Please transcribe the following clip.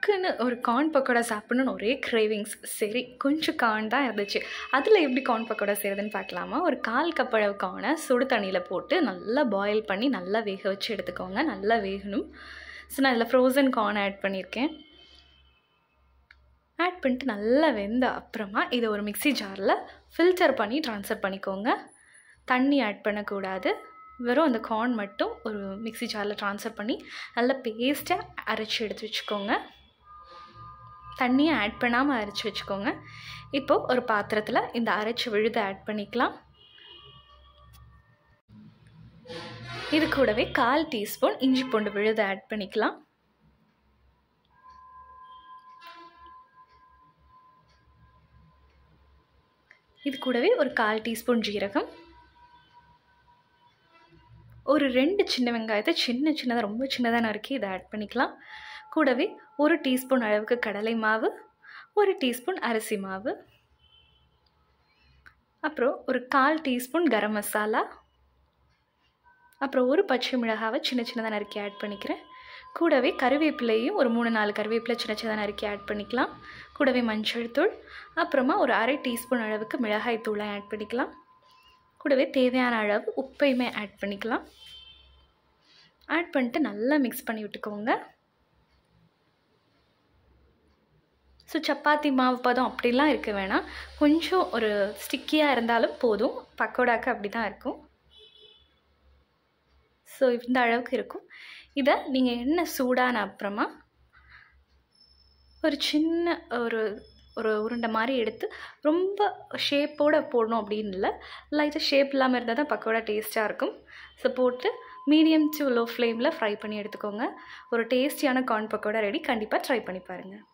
டக்குன்னு ஒரு கார்ன் பக்கோடா சாப்பிட்ணுன்னு ஒரே கிரேவிங்ஸ் சரி கொஞ்சம் கார்ன் தான் இருந்துச்சு அதில் எப்படி கார்ன் பக்கோடா செய்கிறதுன்னு பார்க்கலாமா ஒரு கால் கப் அளவு சுடு தண்ணியில் போட்டு நல்லா பாயில் பண்ணி நல்லா வேக வச்சு எடுத்துக்கோங்க நல்லா வேகணும் ஸோ நான் இதில் ஃப்ரோசன் கார்ன் ஆட் பண்ணியிருக்கேன் ஆட் பண்ணிட்டு நல்லா வெந்த அப்புறமா இதை ஒரு மிக்சி ஜாரில் ஃபில்டர் பண்ணி ட்ரான்ஸ்ஃபர் பண்ணிக்கோங்க தண்ணி ஆட் பண்ணக்கூடாது வெறும் அந்த கார்ன் மட்டும் ஒரு மிக்சி ஜாரில் ட்ரான்ஸ்ஃபர் பண்ணி நல்லா பேஸ்ட்டாக அரைச்சி எடுத்து வச்சுக்கோங்க தண்ணியை ஆட் பண்ணாமல் அரைச்சி வச்சுக்கோங்க இப்போது ஒரு பாத்திரத்தில் இந்த அரைச்சி விழுதை ஆட் பண்ணிக்கலாம் இது கூடவே கால் டீஸ்பூன் இஞ்சி பூண்டு விழுதை ஆட் பண்ணிக்கலாம் இது கூடவே ஒரு கால் டீஸ்பூன் ஜீரகம் ஒரு ரெண்டு சின்ன வெங்காயத்தை சின்ன சின்னதாக ரொம்ப சின்னதாக நறுக்கி இதை ஆட் பண்ணிக்கலாம் கூடவே ஒரு டீஸ்பூன் அளவுக்கு கடலை மாவு ஒரு டீஸ்பூன் அரிசி மாவு அப்புறம் ஒரு கால் டீஸ்பூன் கரம் மசாலா அப்புறம் ஒரு பச்சை மிளகாவை சின்ன சின்னதாக நறுக்கி ஆட் பண்ணிக்கிறேன் கூடவே கருவேப்பிலையும் ஒரு மூணு நாலு கருவேப்பிலை சின்ன சின்னதாக நறுக்கி ஆட் பண்ணிக்கலாம் கூடவே மஞ்சள் தூள் அப்புறமா ஒரு அரை டீஸ்பூன் அளவுக்கு மிளகாய் ஆட் பண்ணிக்கலாம் கூடவே தேவையான அளவு உப்பையுமே ஆட் பண்ணிக்கலாம் ஆட் பண்ணிட்டு நல்லா மிக்ஸ் பண்ணி விட்டுக்கோங்க ஸோ சப்பாத்தி மாவு பதம் அப்படிலாம் இருக்க வேணாம் கொஞ்சம் ஒரு ஸ்டிக்கியாக இருந்தாலும் போதும் பக்கோடாக்கு அப்படி தான் இருக்கும் ஸோ இந்த அளவுக்கு இருக்கும் இதை நீங்கள் எண்ணெய் சூடான அப்புறமா ஒரு சின்ன ஒரு ஒரு உருண்டை மாதிரி எடுத்து ரொம்ப ஷேப்போடு போடணும் அப்படின்னு இல்லை லைட்டாக ஷேப் இல்லாமல் இருந்தால் தான் பக்கோடா டேஸ்ட்டாக இருக்கும் ஸோ போட்டு மீடியம் டு லோ ஃப்ளேமில் ஃப்ரை பண்ணி எடுத்துக்கோங்க ஒரு டேஸ்டியான கார்ன் பக்கோடா ரெடி கண்டிப்பாக ட்ரை பண்ணி பாருங்கள்